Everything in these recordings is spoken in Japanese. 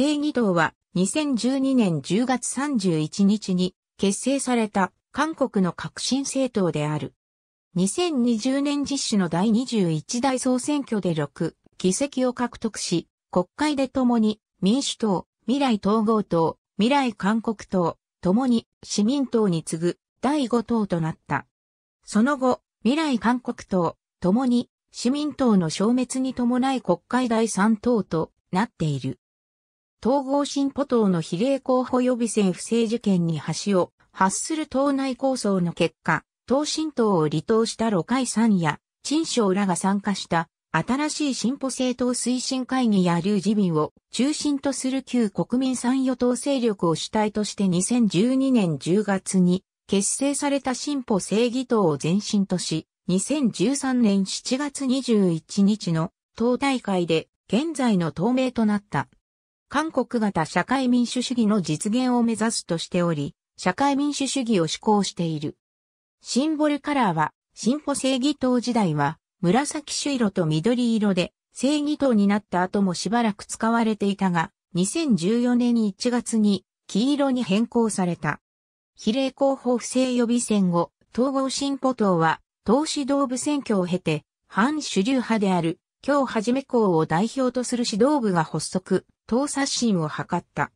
正義党は2012年10月31日に結成された韓国の革新政党である。2020年実施の第21代総選挙で6議席を獲得し、国会で共に民主党、未来統合党、未来韓国党、共に市民党に次ぐ第5党となった。その後、未来韓国党、共に市民党の消滅に伴い国会第3党となっている。統合進歩党の比例候補予備選不正事件に橋を発する党内構想の結果、党新党を離党した路海さんや、陳章らが参加した新しい進歩政党推進会議や劉自民を中心とする旧国民参与党勢力を主体として2012年10月に結成された進歩正義党を前進とし、2013年7月21日の党大会で現在の党名となった。韓国型社会民主主義の実現を目指すとしており、社会民主主義を志向している。シンボルカラーは、進歩正義党時代は、紫朱色と緑色で、正義党になった後もしばらく使われていたが、2014年1月に黄色に変更された。比例候補不正予備選後、統合進歩党は、党指導部選挙を経て、反主流派である、今日はじめ校を代表とする指導部が発足、党刷新を図った。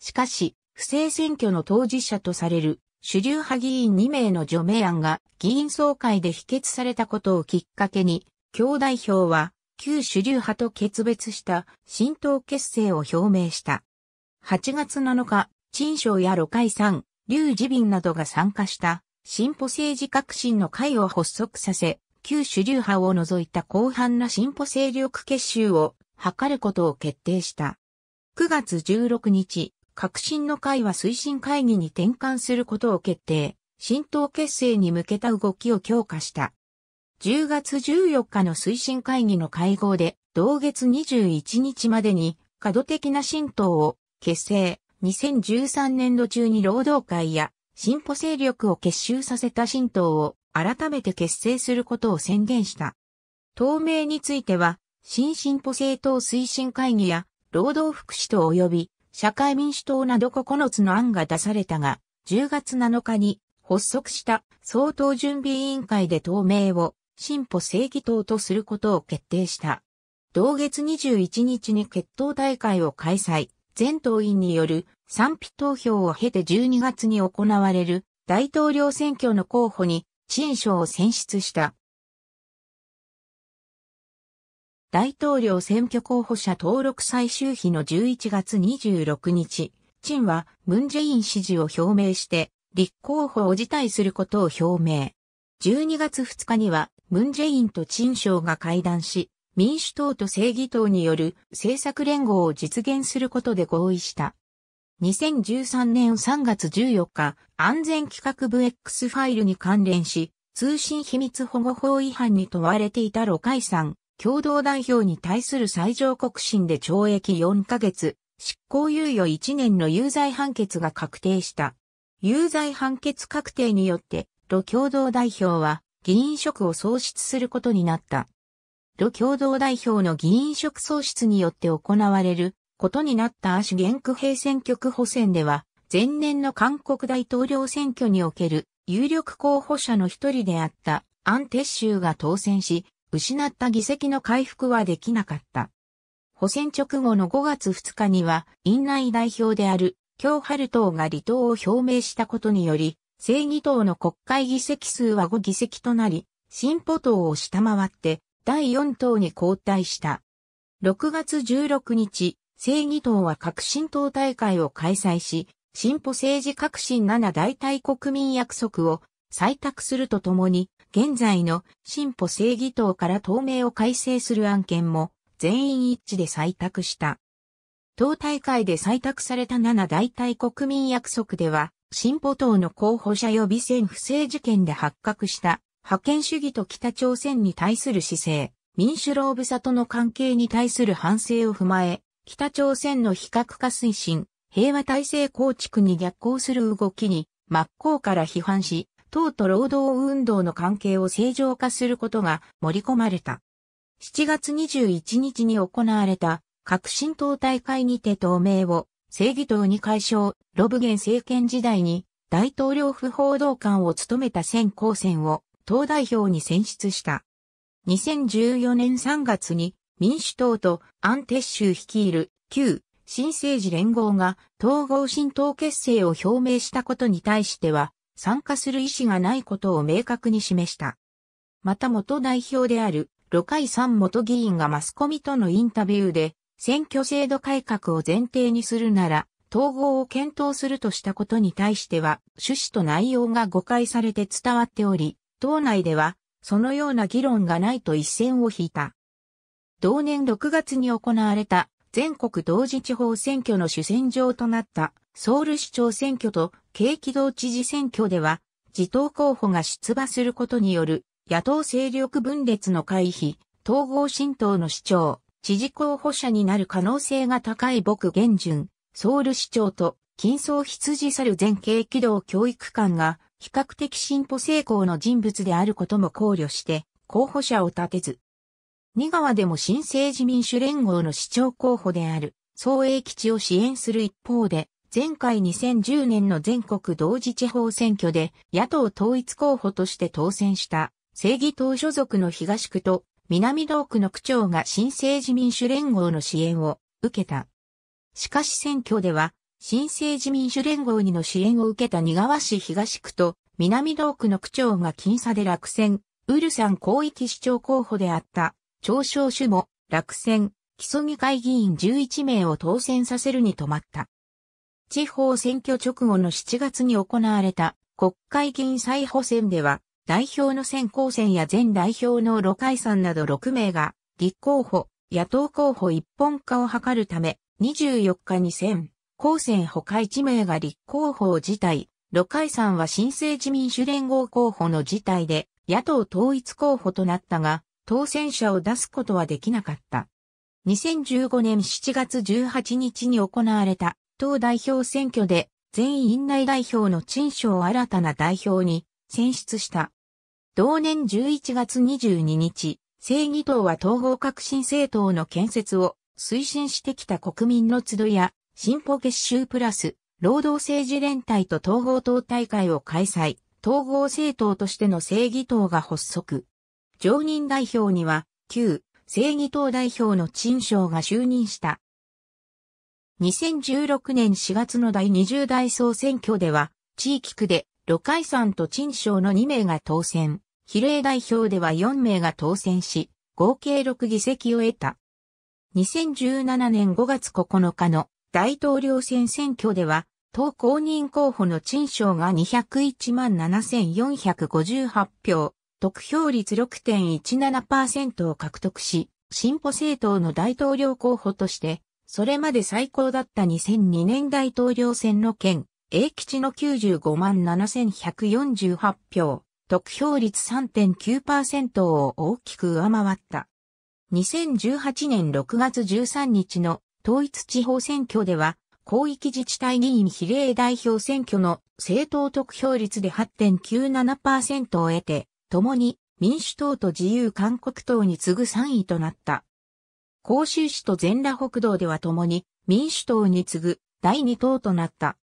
しかし、不正選挙の当事者とされる主流派議員2名の除名案が議員総会で否決されたことをきっかけに、共代表は旧主流派と決別した新党結成を表明した。8月7日、陳章や路海さん、劉自民などが参加した進歩政治革新の会を発足させ、旧主流派を除いた広範な進歩勢力結集を図ることを決定した。9月16日、革新の会は推進会議に転換することを決定、新党結成に向けた動きを強化した。10月14日の推進会議の会合で、同月21日までに、過度的な新党を結成、2013年度中に労働会や進歩勢力を結集させた新党を改めて結成することを宣言した。党名については、新進歩政党推進会議や労働福祉と及び社会民主党など9つの案が出されたが、10月7日に発足した総統準備委員会で党名を進歩正義党とすることを決定した。同月21日に決闘大会を開催、全党員による賛否投票を経て12月に行われる大統領選挙の候補に陳賞を選出した。大統領選挙候補者登録最終日の11月26日、陳はムンジェイン支持を表明して、立候補を辞退することを表明。12月2日には、ムンジェインと陳省が会談し、民主党と正義党による政策連合を実現することで合意した。2013年3月14日、安全企画部 X ファイルに関連し、通信秘密保護法違反に問われていたロカイさん、共同代表に対する最上告審で懲役4ヶ月、執行猶予1年の有罪判決が確定した。有罪判決確定によって、ロ共同代表は議員職を喪失することになった。ロ共同代表の議員職喪失によって行われることになったアシュ原区平選挙区補選では、前年の韓国大統領選挙における有力候補者の一人であったアン・テッシューが当選し、失った議席の回復はできなかった。補選直後の5月2日には、院内代表である、京春党が離党を表明したことにより、正義党の国会議席数は5議席となり、進歩党を下回って、第4党に交代した。6月16日、正義党は革新党大会を開催し、進歩政治革新7大体国民約束を採択するとともに、現在の進歩正義党から党名を改正する案件も全員一致で採択した。党大会で採択された7大体国民約束では、進歩党の候補者予備選不正事件で発覚した覇権主義と北朝鮮に対する姿勢、民主労部差との関係に対する反省を踏まえ、北朝鮮の非核化推進、平和体制構築に逆行する動きに真っ向から批判し、党と労働運動の関係を正常化することが盛り込まれた。7月21日に行われた革新党大会にて党名を正義党に解消、ロブゲン政権時代に大統領府報道官を務めた選考選を党代表に選出した。2014年3月に民主党とアン・テッシュ率いる旧新政治連合が統合新党結成を表明したことに対しては参加する意思がないことを明確に示した。また元代表である、路海三元議員がマスコミとのインタビューで、選挙制度改革を前提にするなら、統合を検討するとしたことに対しては、趣旨と内容が誤解されて伝わっており、党内では、そのような議論がないと一線を引いた。同年6月に行われた全国同時地方選挙の主戦場となったソウル市長選挙と軽機道知事選挙では、自党候補が出馬することによる野党勢力分裂の回避、統合新党の市長、知事候補者になる可能性が高い僕元順、ソウル市長と金総羊猿全軽軌道教育官が比較的進歩成功の人物であることも考慮して候補者を立てず、二川でも新政治民主連合の市長候補である、総英吉を支援する一方で、前回2010年の全国同時地方選挙で野党統一候補として当選した正義党所属の東区と南道区の区長が新政治民主連合の支援を受けた。しかし選挙では新政治民主連合にの支援を受けた二川市東区と南道区の区長が僅差で落選、ウルサン広域市長候補であった長小主も落選、基礎議会議員11名を当選させるに止まった。地方選挙直後の7月に行われた国会議員再補選では、代表の選考選や前代表の路海さんなど6名が、立候補、野党候補一本化を図るため、24日に選、高選他1名が立候補を辞退、路海さんは新生自民主連合候補の辞退で、野党統一候補となったが、当選者を出すことはできなかった。2015年7月18日に行われた党代表選挙で全院内代表の陳を新たな代表に選出した。同年11月22日、正義党は統合革新政党の建設を推進してきた国民の集いや、進歩結集プラス、労働政治連帯と統合党大会を開催、統合政党としての正義党が発足。常任代表には、旧正義党代表の陳章が就任した。2016年4月の第20代総選挙では、地域区で、呂海山と陳章の2名が当選、比例代表では4名が当選し、合計6議席を得た。2017年5月9日の大統領選選挙では、党公認候補の陳章が201万7458票、得票率6.17%を獲得し、進歩政党の大統領候補としてそれまで最高だった2002年大統領選の件、A 吉の95万7148票、得票率3.9%を大きく上回った。2018年6月13日の統一地方選挙では、広域自治体議員比例代表選挙の政党得票率で8.97%を得て、共に民主党と自由韓国党に次ぐ3位となった。甲州市と全羅北道では共に民主党に次ぐ第二党となった。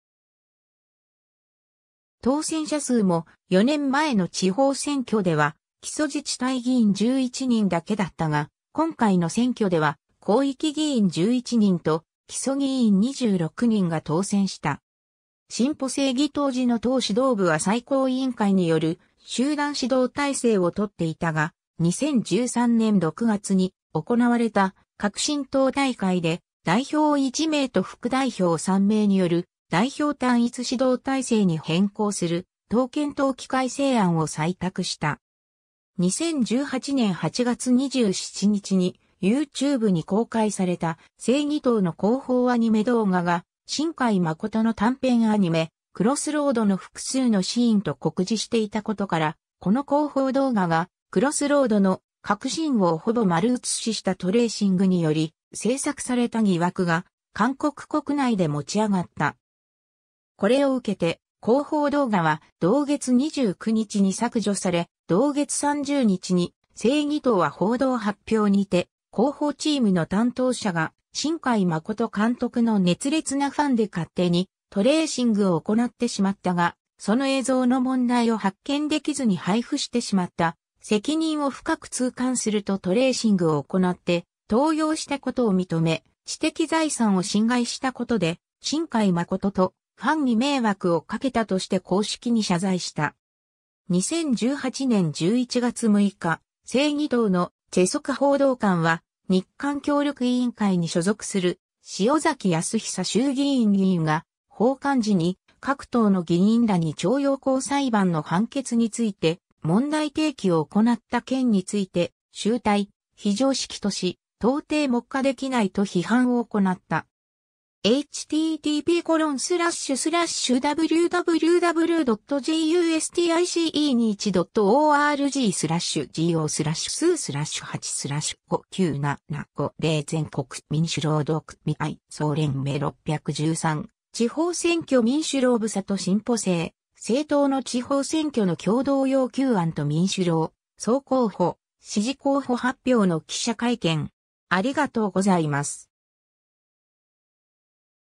当選者数も4年前の地方選挙では基礎自治体議員11人だけだったが、今回の選挙では広域議員11人と基礎議員26人が当選した。進歩正義当時の党指導部は最高委員会による集団指導体制をとっていたが、2013年6月に行われた革新党大会で代表1名と副代表3名による代表単一指導体制に変更する党検討機改正案を採択した。2018年8月27日に YouTube に公開された正義党の広報アニメ動画が新海誠の短編アニメクロスロードの複数のシーンと告示していたことからこの広報動画がクロスロードの核心をほぼ丸写ししたトレーシングにより制作された疑惑が韓国国内で持ち上がった。これを受けて広報動画は同月29日に削除され、同月30日に正義党は報道発表にて広報チームの担当者が新海誠監督の熱烈なファンで勝手にトレーシングを行ってしまったが、その映像の問題を発見できずに配布してしまった責任を深く痛感するとトレーシングを行って投用したことを認め、知的財産を侵害したことで、新海誠とファンに迷惑をかけたとして公式に謝罪した。2018年11月6日、正義党のチェソク報道官は、日韓協力委員会に所属する塩崎康久衆議院議員が、法官時に各党の議員らに徴用工裁判の判決について問題提起を行った件について、集大、非常識とし、到底目下できないと批判を行った。http コロンスラッシュスラッシュ www.justic21.org e スラッシュ go スラッシュ数スラッシュ8スラッシュ59750全国民主労働組合総連盟613地方選挙民主労務佐と進歩制政党の地方選挙の共同要求案と民主党、総候補、支持候補発表の記者会見。ありがとうございます。